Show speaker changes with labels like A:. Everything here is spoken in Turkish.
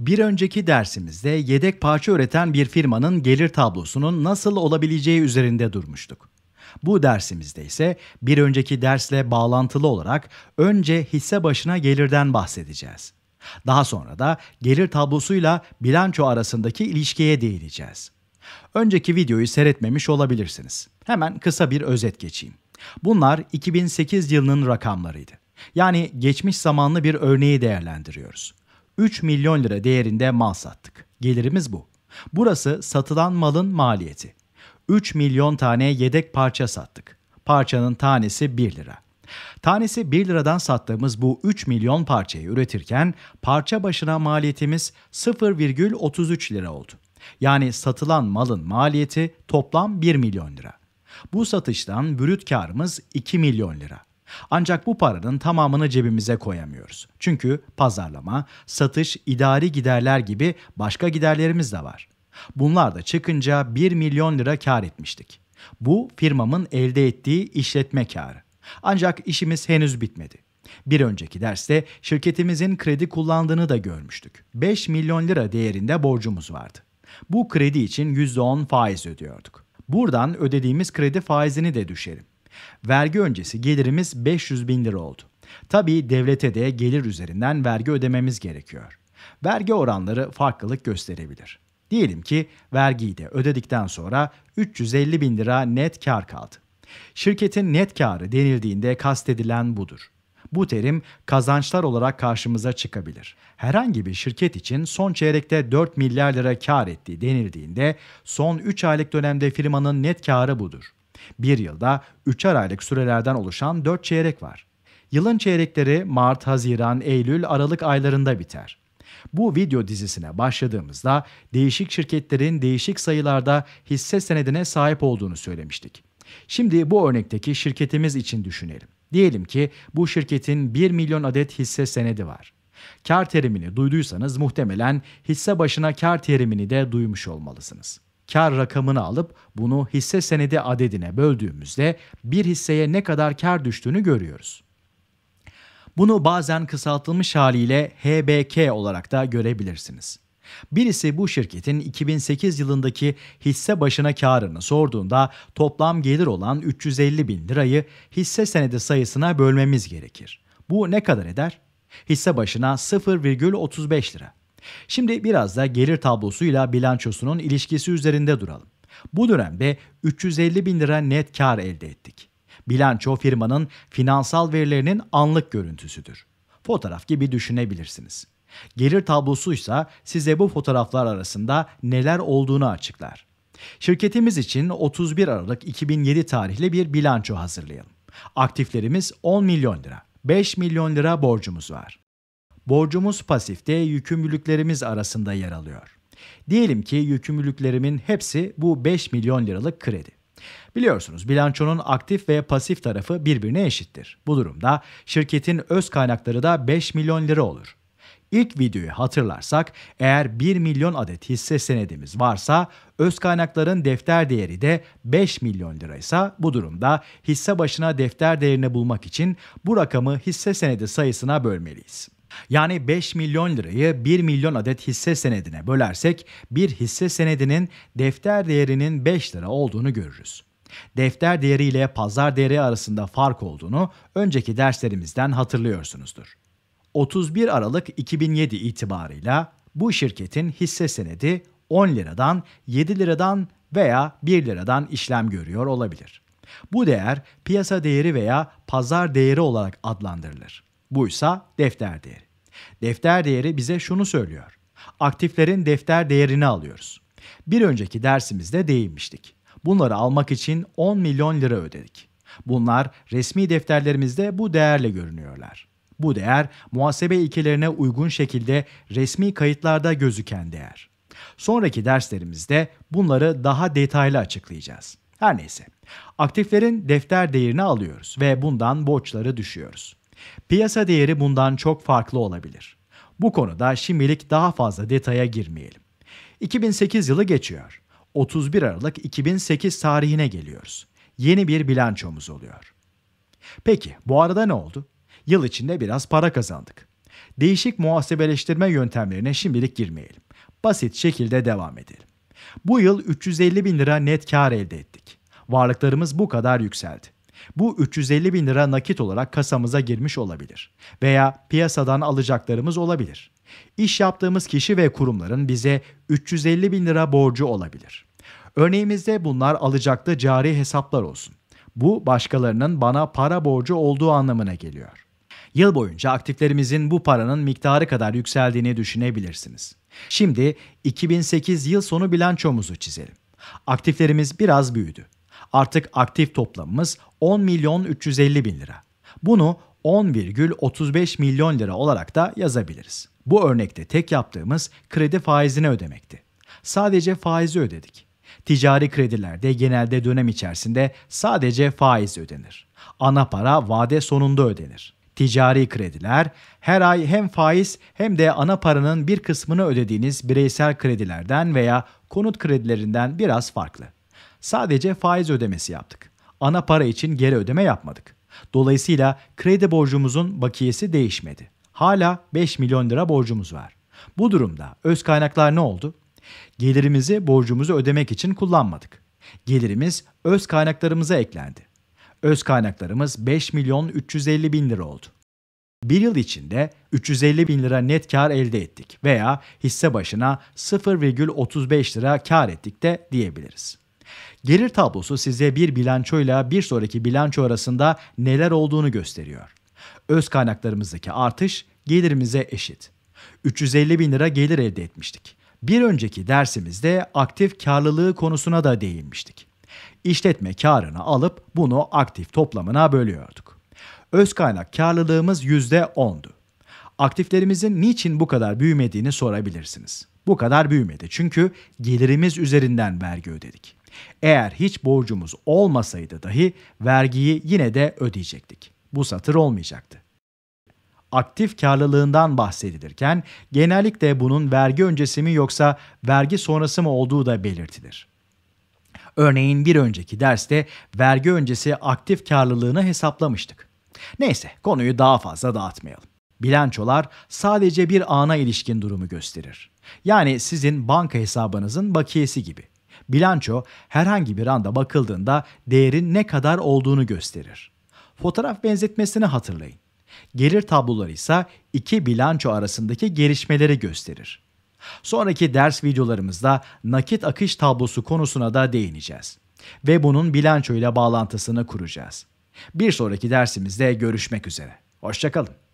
A: Bir önceki dersimizde yedek parça üreten bir firmanın gelir tablosunun nasıl olabileceği üzerinde durmuştuk. Bu dersimizde ise bir önceki dersle bağlantılı olarak önce hisse başına gelirden bahsedeceğiz. Daha sonra da gelir tablosuyla bilanço arasındaki ilişkiye değineceğiz. Önceki videoyu seyretmemiş olabilirsiniz. Hemen kısa bir özet geçeyim. Bunlar 2008 yılının rakamlarıydı. Yani geçmiş zamanlı bir örneği değerlendiriyoruz. 3 milyon lira değerinde mal sattık. Gelirimiz bu. Burası satılan malın maliyeti. 3 milyon tane yedek parça sattık. Parçanın tanesi 1 lira. Tanesi 1 liradan sattığımız bu 3 milyon parçayı üretirken parça başına maliyetimiz 0,33 lira oldu. Yani satılan malın maliyeti toplam 1 milyon lira. Bu satıştan brüt karımız 2 milyon lira. Ancak bu paranın tamamını cebimize koyamıyoruz. Çünkü pazarlama, satış, idari giderler gibi başka giderlerimiz de var. Bunlar da çıkınca 1 milyon lira kar etmiştik. Bu firmamın elde ettiği işletme karı. Ancak işimiz henüz bitmedi. Bir önceki derste şirketimizin kredi kullandığını da görmüştük. 5 milyon lira değerinde borcumuz vardı. Bu kredi için %10 faiz ödüyorduk. Buradan ödediğimiz kredi faizini de düşerim. Vergi öncesi gelirimiz 500 bin lira oldu. Tabii devlete de gelir üzerinden vergi ödememiz gerekiyor. Vergi oranları farklılık gösterebilir. Diyelim ki vergiyi de ödedikten sonra 350 bin lira net kar kaldı. Şirketin net karı denildiğinde kastedilen budur. Bu terim kazançlar olarak karşımıza çıkabilir. Herhangi bir şirket için son çeyrekte 4 milyar lira kar ettiği denildiğinde son 3 aylık dönemde firmanın net karı budur. Bir yılda 3'er aylık sürelerden oluşan 4 çeyrek var. Yılın çeyrekleri Mart, Haziran, Eylül, Aralık aylarında biter. Bu video dizisine başladığımızda değişik şirketlerin değişik sayılarda hisse senedine sahip olduğunu söylemiştik. Şimdi bu örnekteki şirketimiz için düşünelim. Diyelim ki bu şirketin 1 milyon adet hisse senedi var. Kar terimini duyduysanız muhtemelen hisse başına kar terimini de duymuş olmalısınız kar rakamını alıp bunu hisse senedi adedine böldüğümüzde bir hisseye ne kadar kar düştüğünü görüyoruz. Bunu bazen kısaltılmış haliyle HBK olarak da görebilirsiniz. Birisi bu şirketin 2008 yılındaki hisse başına karını sorduğunda toplam gelir olan 350 bin lirayı hisse senedi sayısına bölmemiz gerekir. Bu ne kadar eder? Hisse başına 0,35 lira. Şimdi biraz da gelir tablosuyla bilançosunun ilişkisi üzerinde duralım. Bu dönemde 350 bin lira net kar elde ettik. Bilanço firmanın finansal verilerinin anlık görüntüsüdür. Fotoğraf gibi düşünebilirsiniz. Gelir tablosu ise size bu fotoğraflar arasında neler olduğunu açıklar. Şirketimiz için 31 Aralık 2007 tarihli bir bilanço hazırlayalım. Aktiflerimiz 10 milyon lira. 5 milyon lira borcumuz var. Borcumuz pasifte yükümlülüklerimiz arasında yer alıyor. Diyelim ki yükümlülüklerimin hepsi bu 5 milyon liralık kredi. Biliyorsunuz bilançonun aktif ve pasif tarafı birbirine eşittir. Bu durumda şirketin öz kaynakları da 5 milyon lira olur. İlk videoyu hatırlarsak eğer 1 milyon adet hisse senedimiz varsa öz kaynakların defter değeri de 5 milyon liraysa bu durumda hisse başına defter değerini bulmak için bu rakamı hisse senedi sayısına bölmeliyiz. Yani 5 milyon lirayı 1 milyon adet hisse senedine bölersek bir hisse senedinin defter değerinin 5 lira olduğunu görürüz. Defter değeri ile pazar değeri arasında fark olduğunu önceki derslerimizden hatırlıyorsunuzdur. 31 Aralık 2007 itibarıyla bu şirketin hisse senedi 10 liradan 7 liradan veya 1 liradan işlem görüyor olabilir. Bu değer piyasa değeri veya pazar değeri olarak adlandırılır. Buysa defter değeri. Defter değeri bize şunu söylüyor. Aktiflerin defter değerini alıyoruz. Bir önceki dersimizde değinmiştik. Bunları almak için 10 milyon lira ödedik. Bunlar resmi defterlerimizde bu değerle görünüyorlar. Bu değer muhasebe ilkelerine uygun şekilde resmi kayıtlarda gözüken değer. Sonraki derslerimizde bunları daha detaylı açıklayacağız. Her neyse, aktiflerin defter değerini alıyoruz ve bundan borçları düşüyoruz. Piyasa değeri bundan çok farklı olabilir. Bu konuda şimdilik daha fazla detaya girmeyelim. 2008 yılı geçiyor. 31 Aralık 2008 tarihine geliyoruz. Yeni bir bilançomuz oluyor. Peki bu arada ne oldu? Yıl içinde biraz para kazandık. Değişik muhasebeleştirme yöntemlerine şimdilik girmeyelim. Basit şekilde devam edelim. Bu yıl 350 bin lira net kar elde ettik. Varlıklarımız bu kadar yükseldi. Bu 350 bin lira nakit olarak kasamıza girmiş olabilir veya piyasadan alacaklarımız olabilir. İş yaptığımız kişi ve kurumların bize 350 bin lira borcu olabilir. Örneğimizde bunlar alacaklı cari hesaplar olsun. Bu başkalarının bana para borcu olduğu anlamına geliyor. Yıl boyunca aktiflerimizin bu paranın miktarı kadar yükseldiğini düşünebilirsiniz. Şimdi 2008 yıl sonu bilançomuzu çizelim. Aktiflerimiz biraz büyüdü. Artık aktif toplamımız 10 milyon 350 bin lira. Bunu 10,35 milyon lira olarak da yazabiliriz. Bu örnekte tek yaptığımız kredi faizini ödemekti. Sadece faizi ödedik. Ticari kredilerde genelde dönem içerisinde sadece faiz ödenir. Ana para vade sonunda ödenir. Ticari krediler her ay hem faiz hem de ana paranın bir kısmını ödediğiniz bireysel kredilerden veya konut kredilerinden biraz farklı. Sadece faiz ödemesi yaptık. Ana para için geri ödeme yapmadık. Dolayısıyla kredi borcumuzun bakiyesi değişmedi. Hala 5 milyon lira borcumuz var. Bu durumda öz kaynaklar ne oldu? Gelirimizi borcumuzu ödemek için kullanmadık. Gelirimiz öz kaynaklarımıza eklendi. Öz kaynaklarımız 5 milyon 350 bin lira oldu. Bir yıl içinde 350 bin lira net kar elde ettik veya hisse başına 0,35 lira kar ettik de diyebiliriz. Gelir tablosu size bir bilançoyla bir sonraki bilanço arasında neler olduğunu gösteriyor. Öz kaynaklarımızdaki artış gelirimize eşit. 350 bin lira gelir elde etmiştik. Bir önceki dersimizde aktif karlılığı konusuna da değinmiştik. İşletme karını alıp bunu aktif toplamına bölüyorduk. Öz kaynak karlılığımız %10'du. Aktiflerimizin niçin bu kadar büyümediğini sorabilirsiniz. Bu kadar büyümedi çünkü gelirimiz üzerinden vergi ödedik. Eğer hiç borcumuz olmasaydı dahi vergiyi yine de ödeyecektik. Bu satır olmayacaktı. Aktif karlılığından bahsedilirken genellikle bunun vergi öncesi mi yoksa vergi sonrası mı olduğu da belirtilir. Örneğin bir önceki derste vergi öncesi aktif karlılığını hesaplamıştık. Neyse konuyu daha fazla dağıtmayalım. Bilançolar sadece bir ana ilişkin durumu gösterir. Yani sizin banka hesabınızın bakiyesi gibi. Bilanço herhangi bir anda bakıldığında değerin ne kadar olduğunu gösterir. Fotoğraf benzetmesini hatırlayın. Gelir tabloları ise iki bilanço arasındaki gelişmeleri gösterir. Sonraki ders videolarımızda nakit akış tablosu konusuna da değineceğiz ve bunun bilanço ile bağlantısını kuracağız. Bir sonraki dersimizde görüşmek üzere. Hoşçakalın.